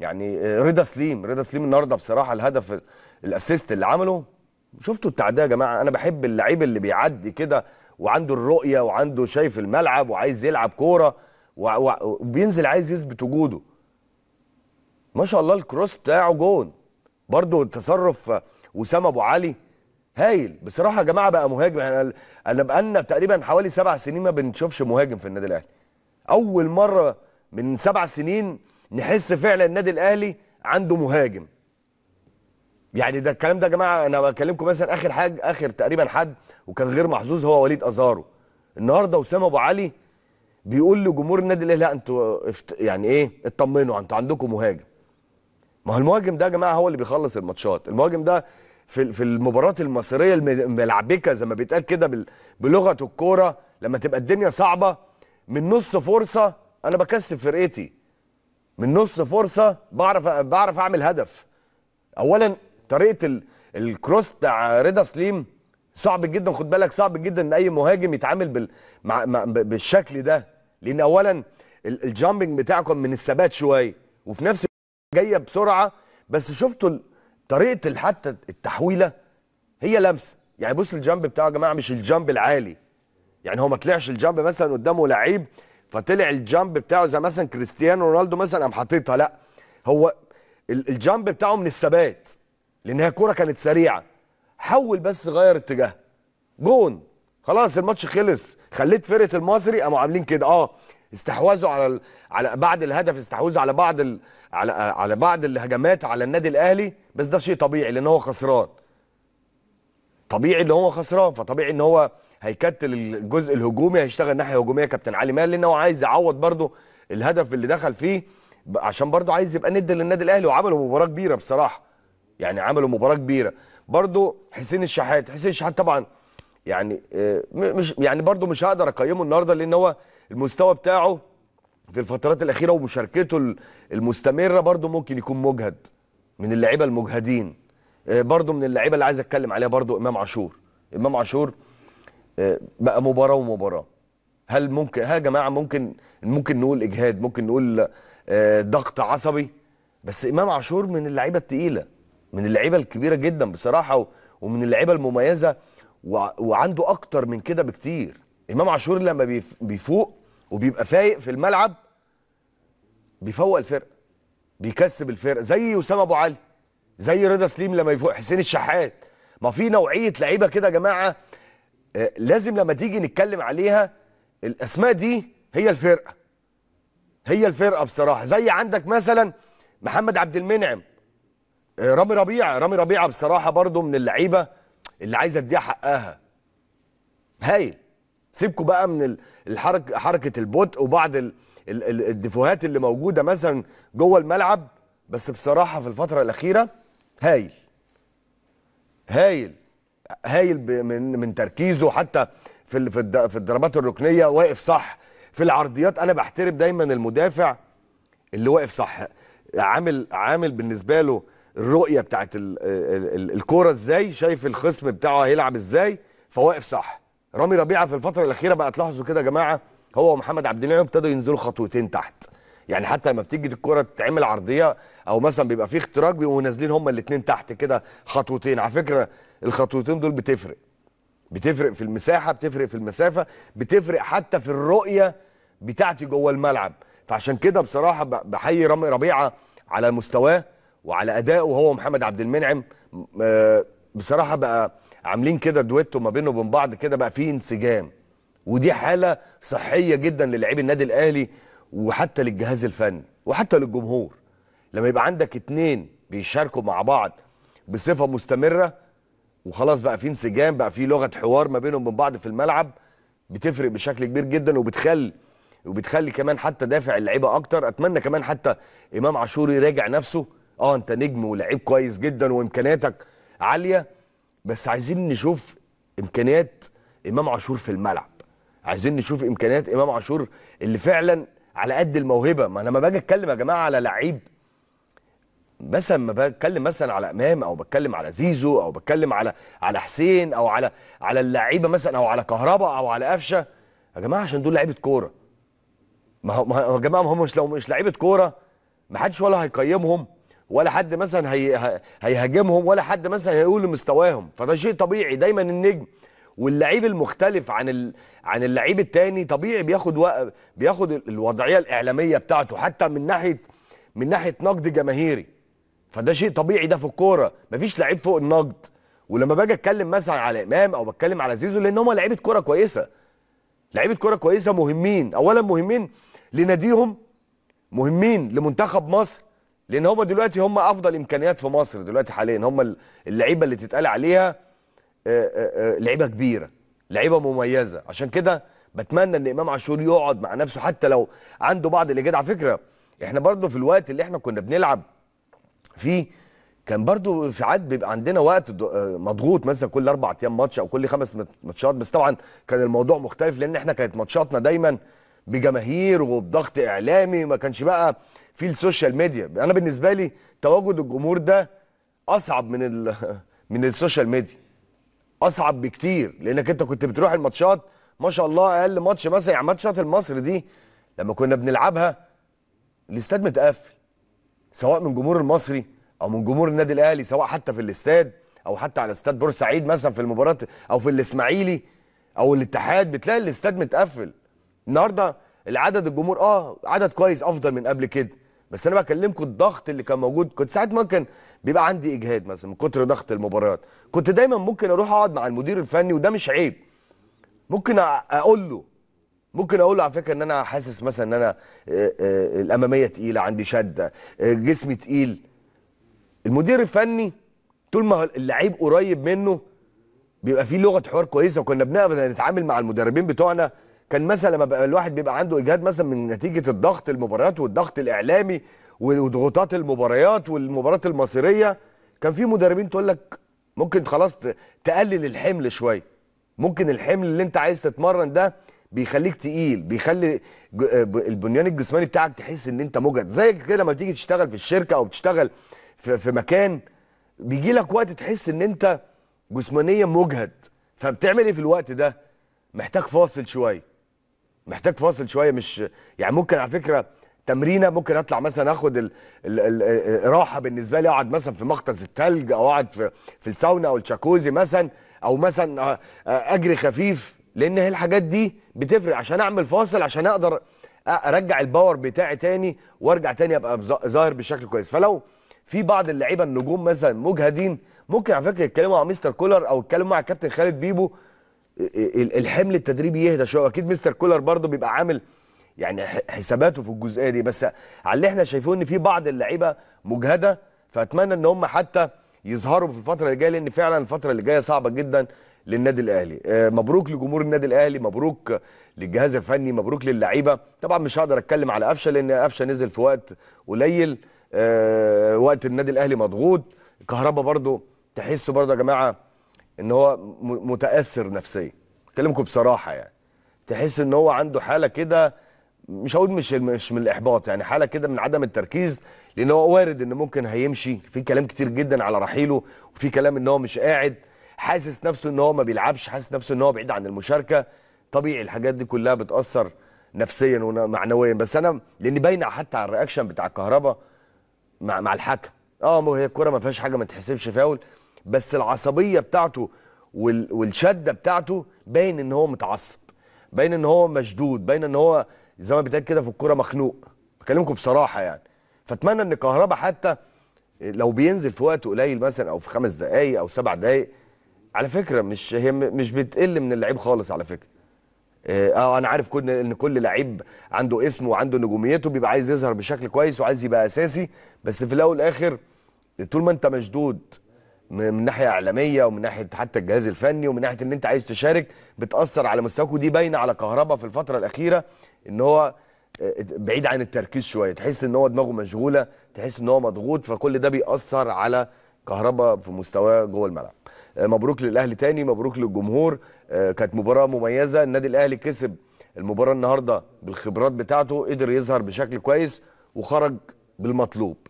يعني آه، رضا سليم رضا سليم النهارده بصراحه الهدف الاسيست اللي عمله شفتوا التعديه يا جماعه انا بحب اللعيب اللي بيعدي كده وعنده الرؤيه وعنده شايف الملعب وعايز يلعب كوره وبينزل عايز يثبت وجوده ما شاء الله الكروس بتاعه جون برضه التصرف وسام ابو علي هايل بصراحه يا جماعه بقى مهاجم انا انا بقالنا تقريبا حوالي سبع سنين ما بنشوفش مهاجم في النادي الاهلي اول مره من سبع سنين نحس فعلا النادي الاهلي عنده مهاجم يعني ده الكلام ده يا جماعه انا بكلمكم مثلا اخر حاج اخر تقريبا حد وكان غير محظوظ هو وليد ازارو النهارده اسامه ابو علي بيقول لجمهور النادي الاهلي لا انتوا يعني ايه اطمنوا انتوا عندكم مهاجم ما هو المهاجم ده يا جماعه هو اللي بيخلص الماتشات المهاجم ده في في المباراه المصيريه الملعبكه زي ما بيتقال كده بلغه الكوره لما تبقى الدنيا صعبه من نص فرصه انا بكسب فرقتي من نص فرصه بعرف بعرف اعمل هدف اولا طريقه الكروس بتاع رضا سليم صعب جدا خد بالك صعب جدا ان اي مهاجم يتعامل بال... مع... مع... بالشكل ده لان اولا الجامبنج بتاعكم من الثبات شويه وفي نفس جايه بسرعه بس شفتوا طريقه حتى التحويله هي لمسه يعني بص الجامب بتاعه يا جماعه مش الجامب العالي يعني هو ما طلعش الجامب مثلا قدامه لعيب فطلع الجامب بتاعه زي مثلا كريستيانو رونالدو مثلا قام حاططها لا هو الجامب بتاعه من الثبات لان هي كوره كانت سريعه حول بس غير اتجاه جون خلاص الماتش خلص خليت فرقه المصري قاموا عاملين كده اه استحوذوا على ال... على بعد الهدف استحوذوا على بعض ال... على على بعض الهجمات على النادي الاهلي بس ده شيء طبيعي لان هو خسران طبيعي ان هو خسران فطبيعي ان هو هيكتل الجزء الهجومي هيشتغل ناحيه هجوميه كابتن علي ماهر لان هو عايز يعوض برضو الهدف اللي دخل فيه عشان برضو عايز يبقى ند للنادي الاهلي وعملوا مباراه كبيره بصراحه يعني عملوا مباراه كبيره برضو حسين الشحات حسين الشحات طبعا يعني آه، مش يعني برضو مش هقدر اقيمه النهارده لان هو المستوى بتاعه في الفترات الاخيره ومشاركته المستمره برضو ممكن يكون مجهد من اللعيبه المجهدين آه، برضو من اللعيبه اللي عايز اتكلم عليها برضو امام عاشور امام عاشور بقى مباراه ومباراه هل ممكن هل يا جماعه ممكن ممكن نقول اجهاد ممكن نقول آه، ضغط عصبي بس امام عاشور من اللعيبه الثقيله من اللعيبه الكبيره جدا بصراحه ومن اللعيبه المميزه وعنده اكتر من كده بكتير امام عاشور لما بيفوق وبيبقى فايق في الملعب بيفوق الفرقه بيكسب الفرقه زي اسامه ابو علي زي رضا سليم لما يفوق حسين الشحات ما في نوعيه لعيبه كده يا جماعه آه، لازم لما تيجي نتكلم عليها الاسماء دي هي الفرقه هي الفرقه بصراحه زي عندك مثلا محمد عبد المنعم آه، رامي ربيعه رامي ربيعه بصراحه برضو من اللعيبه اللي عايزه اديها حقها هايل سيبكوا بقى من الحركه حركه البطء وبعض الدفوهات اللي موجوده مثلا جوه الملعب بس بصراحه في الفتره الاخيره هايل هايل هايل من من تركيزه حتى في في الضربات الركنيه واقف صح في العرضيات انا بحترم دايما المدافع اللي واقف صح عامل عامل بالنسبه له الرؤيه بتاعت الكوره ازاي شايف الخصم بتاعه هيلعب ازاي فواقف صح رامي ربيعه في الفتره الاخيره بقى تلاحظوا كده يا جماعه هو ومحمد عبد النعيم ابتدوا ينزلوا خطوتين تحت يعني حتى لما بتيجي الكره تتعمل عرضيه او مثلا بيبقى في اختراق بيبقوا نازلين هما الاثنين تحت كده خطوتين على فكره الخطوتين دول بتفرق بتفرق في المساحه بتفرق في المسافه بتفرق حتى في الرؤيه بتاعتي جوه الملعب فعشان كده بصراحه بحيي رامي ربيعه على مستواه وعلى ادائه هو محمد عبد المنعم آه، بصراحه بقى عاملين كده دويتو ما بينه وبين بعض كده بقى فيه انسجام ودي حاله صحيه جدا للعيب النادي الاهلي وحتى للجهاز الفني وحتى للجمهور لما يبقى عندك اتنين بيشاركوا مع بعض بصفه مستمره وخلاص بقى في انسجام بقى في لغه حوار ما بينهم وبين بعض في الملعب بتفرق بشكل كبير جدا وبتخلي وبتخلي كمان حتى دافع اللعيبه اكتر اتمنى كمان حتى امام عاشور يراجع نفسه اه انت نجم ولعيب كويس جدا وامكانياتك عاليه بس عايزين نشوف امكانيات امام عاشور في الملعب عايزين نشوف امكانيات امام عاشور اللي فعلا على قد الموهبه ما انا لما باجي اتكلم يا جماعه على لعيب مثلا ما بتكلم مثلا على امام او بتكلم على زيزو او بتكلم على على حسين او على على اللعيبه مثلا او على كهربا او على قفشه يا جماعه عشان دول لعيبه كوره ما هو يا جماعه ما هم مش لو مش لعيبه كوره ما حدش ولا هيقيمهم ولا حد مثلا هي هيهاجمهم ولا حد مثلا هيقول مستواهم فده شيء طبيعي دايما النجم واللعيب المختلف عن ال... عن اللعيب التاني طبيعي بياخد و... بياخد الوضعيه الاعلاميه بتاعته حتى من ناحيه من ناحيه نقد جماهيري فده شيء طبيعي ده في الكوره مفيش لعيب فوق النقد ولما باجي اتكلم مثلا على امام او بتكلم على زيزو لان هم لعيبه كوره كويسه لعيبه كوره كويسه مهمين اولا مهمين لناديهم مهمين لمنتخب مصر لان هم دلوقتي هم افضل امكانيات في مصر دلوقتي حاليا هم اللعيبه اللي تتقال عليها آه، آه، آه، لعيبه كبيره لعيبه مميزه عشان كده بتمنى ان امام عاشور يقعد مع نفسه حتى لو عنده بعض الاجاد على فكره احنا برضه في الوقت اللي احنا كنا بنلعب في كان برضو في عاد بيبقى عندنا وقت آه، مضغوط مثلا كل اربع ايام ماتش او كل خمس ماتشات بس طبعا كان الموضوع مختلف لان احنا كانت ماتشاتنا دايما بجماهير وبضغط اعلامي ما كانش بقى في السوشيال ميديا انا بالنسبه لي تواجد الجمهور ده اصعب من ال من السوشيال ميديا اصعب بكتير لانك انت كنت بتروح الماتشات ما شاء الله اقل ماتش مثلا يعني ماتشات المصري دي لما كنا بنلعبها الاستاد متقفل سواء من جمهور المصري او من جمهور النادي الاهلي سواء حتى في الاستاد او حتى على استاد بورسعيد مثلا في المباراه او في الاسماعيلي او الاتحاد بتلاقي الاستاد متقفل النهارده العدد الجمهور اه عدد كويس افضل من قبل كده بس انا بكلمكم الضغط اللي كان موجود كنت ساعات ممكن بيبقى عندي اجهاد مثلا من كتر ضغط المباريات كنت دايما ممكن اروح اقعد مع المدير الفني وده مش عيب ممكن اقول له ممكن اقول له على فكره ان انا حاسس مثلا ان انا آه، آه، الاماميه تقيله عندي شده آه، جسمي تقيل المدير الفني طول ما اللعيب قريب منه بيبقى فيه لغه حوار كويسه وكنا بنقدر نتعامل مع المدربين بتوعنا كان مثلا لما بقى الواحد بيبقى عنده اجهاد مثلا من نتيجه الضغط المباريات والضغط الاعلامي وضغوطات المباريات والمباريات المصيريه كان في مدربين تقول لك ممكن خلاص تقلل الحمل شويه ممكن الحمل اللي انت عايز تتمرن ده بيخليك تقيل بيخلي آه، البنيان الجسماني بتاعك تحس ان انت مجهد زي كده لما تيجي تشتغل في الشركه او بتشتغل في, مكان بيجي لك وقت تحس ان انت جسمانيا مجهد فبتعمل ايه في الوقت ده محتاج فاصل شويه محتاج فاصل شويه مش يعني ممكن على فكره تمرينه ممكن اطلع مثلا اخد ال... ال... ال... آه، راحه بالنسبه لي اقعد مثلا في مغطس التلج او اقعد في في الساونا او الشاكوزي مثلا او مثلا آه، اجري خفيف لان هي الحاجات دي بتفرق عشان اعمل فاصل عشان اقدر ارجع الباور بتاعي تاني وارجع تاني ابقى ظاهر بشكل كويس فلو في بعض اللعيبه النجوم مثلا مجهدين ممكن على فكره يتكلموا مع مستر كولر او يتكلموا مع كابتن خالد بيبو الحمل التدريبي يهدى شويه اكيد مستر كولر برضه بيبقى عامل يعني حساباته في الجزئيه دي بس على اللي احنا شايفينه ان في بعض اللعيبه مجهده فاتمنى ان هم حتى يظهروا في الفتره اللي جايه لان فعلا الفتره اللي جايه صعبه جدا للنادي الاهلي آه، مبروك لجمهور النادي الاهلي مبروك للجهاز الفني مبروك للعيبه طبعا مش هقدر اتكلم على قفشه لان قفشه نزل في وقت قليل آه، وقت النادي الاهلي مضغوط كهربا برضو تحسوا برضو يا جماعه ان هو متاثر نفسيا اكلمكم بصراحه يعني تحس ان هو عنده حاله كده مش هقول مش مش من الاحباط يعني حاله كده من عدم التركيز لان هو وارد ان ممكن هيمشي في كلام كتير جدا على رحيله وفي كلام ان هو مش قاعد حاسس نفسه ان هو ما بيلعبش حاسس نفسه ان هو بعيد عن المشاركه طبيعي الحاجات دي كلها بتاثر نفسيا ومعنويا بس انا لان باينه حتى على الرياكشن بتاع الكهرباء مع مع الحكم اه هي الكوره ما فيهاش حاجه ما تحسبش فاول بس العصبيه بتاعته والشده بتاعته باين ان هو متعصب باين ان هو مشدود باين ان هو زي ما بيتقال كده في الكوره مخنوق بكلمكم بصراحه يعني فاتمنى ان الكهرباء حتى لو بينزل في وقت قليل مثلا او في خمس دقائق او سبع دقائق على فكره مش هي مش بتقل من اللعيب خالص على فكره آه،, اه انا عارف كل ان كل لعيب عنده اسمه وعنده نجوميته بيبقى عايز يظهر بشكل كويس وعايز يبقى اساسي بس في الاول والاخر طول ما انت مشدود من ناحيه اعلاميه ومن ناحيه حتى الجهاز الفني ومن ناحيه ان انت عايز تشارك بتاثر على مستواك ودي باينه على كهربا في الفتره الاخيره ان هو آه، بعيد عن التركيز شويه تحس ان هو دماغه مشغوله تحس ان هو مضغوط فكل ده بيأثر على كهربا في مستواه جوه الملعب آه، مبروك للاهلي تاني مبروك للجمهور آه، كانت مباراه مميزه النادي الاهلي كسب المباراه النهارده بالخبرات بتاعته قدر يظهر بشكل كويس وخرج بالمطلوب